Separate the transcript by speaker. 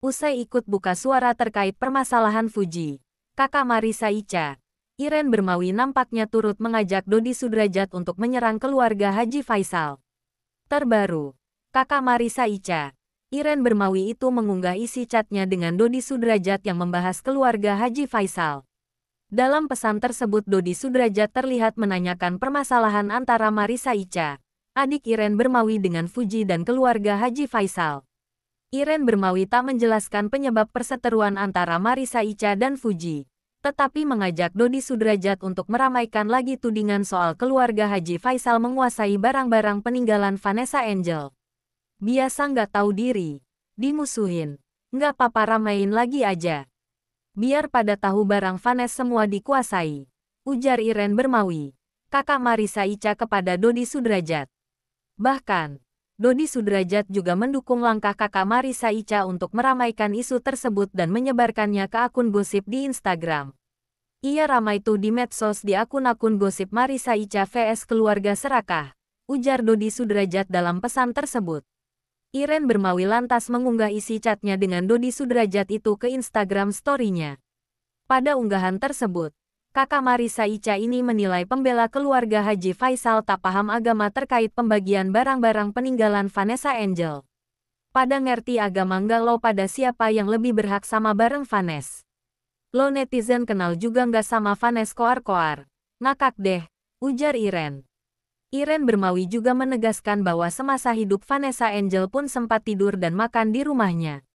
Speaker 1: Usai ikut buka suara terkait permasalahan Fuji, kakak Marisa Ica, Iren Bermawi nampaknya turut mengajak Dodi Sudrajat untuk menyerang keluarga Haji Faisal. Terbaru, kakak Marisa Ica, Iren Bermawi itu mengunggah isi catnya dengan Dodi Sudrajat yang membahas keluarga Haji Faisal. Dalam pesan tersebut Dodi Sudrajat terlihat menanyakan permasalahan antara Marisa Ica, adik Iren Bermawi dengan Fuji dan keluarga Haji Faisal. Iren Bermawi tak menjelaskan penyebab perseteruan antara Marisa Ica dan Fuji, tetapi mengajak Dodi Sudrajat untuk meramaikan lagi tudingan soal keluarga Haji Faisal menguasai barang-barang peninggalan Vanessa Angel. Biasa nggak tahu diri, dimusuhin, nggak papa apa ramain lagi aja. Biar pada tahu barang Vanessa semua dikuasai, ujar Iren Bermawi, kakak Marisa Ica kepada Dodi Sudrajat. Bahkan, Doni Sudrajat juga mendukung langkah kakak Marisa Ica untuk meramaikan isu tersebut dan menyebarkannya ke akun gosip di Instagram. Ia ramai tuh di medsos di akun-akun gosip Marisa Ica vs keluarga serakah, ujar Dodi Sudrajat dalam pesan tersebut. Iren Bermawi lantas mengunggah isi catnya dengan Dodi Sudrajat itu ke Instagram story-nya. Pada unggahan tersebut, kakak Marisa Ica ini menilai pembela keluarga Haji Faisal tak paham agama terkait pembagian barang-barang peninggalan Vanessa Angel. Pada ngerti agama nggak lo pada siapa yang lebih berhak sama bareng Vanes. Lo netizen kenal juga nggak sama Vanes koar-koar. Ngakak deh, ujar Iren. Iren Bermawi juga menegaskan bahwa semasa hidup Vanessa Angel pun sempat tidur dan makan di rumahnya.